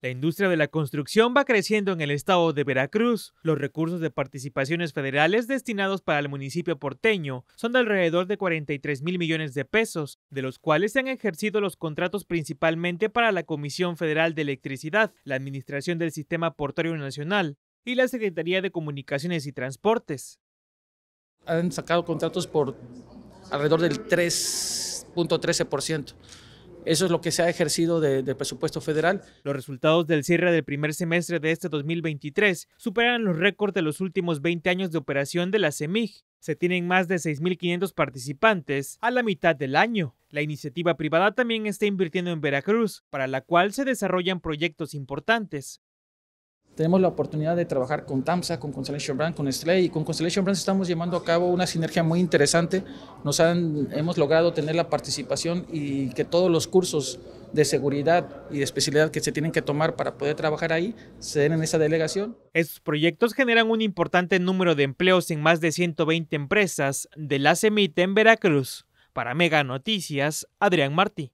La industria de la construcción va creciendo en el estado de Veracruz. Los recursos de participaciones federales destinados para el municipio porteño son de alrededor de 43 mil millones de pesos, de los cuales se han ejercido los contratos principalmente para la Comisión Federal de Electricidad, la Administración del Sistema Portuario Nacional y la Secretaría de Comunicaciones y Transportes. Han sacado contratos por alrededor del 3.13%. Eso es lo que se ha ejercido del presupuesto federal. Los resultados del cierre del primer semestre de este 2023 superan los récords de los últimos 20 años de operación de la CEMIG. Se tienen más de 6.500 participantes a la mitad del año. La iniciativa privada también está invirtiendo en Veracruz, para la cual se desarrollan proyectos importantes tenemos la oportunidad de trabajar con TAMSA, con Constellation Brand, con Slay y con Constellation Brands estamos llevando a cabo una sinergia muy interesante. Nos han, hemos logrado tener la participación y que todos los cursos de seguridad y de especialidad que se tienen que tomar para poder trabajar ahí se den en esa delegación. Estos proyectos generan un importante número de empleos en más de 120 empresas de la CEMIT en Veracruz. Para Mega Noticias, Adrián Martí.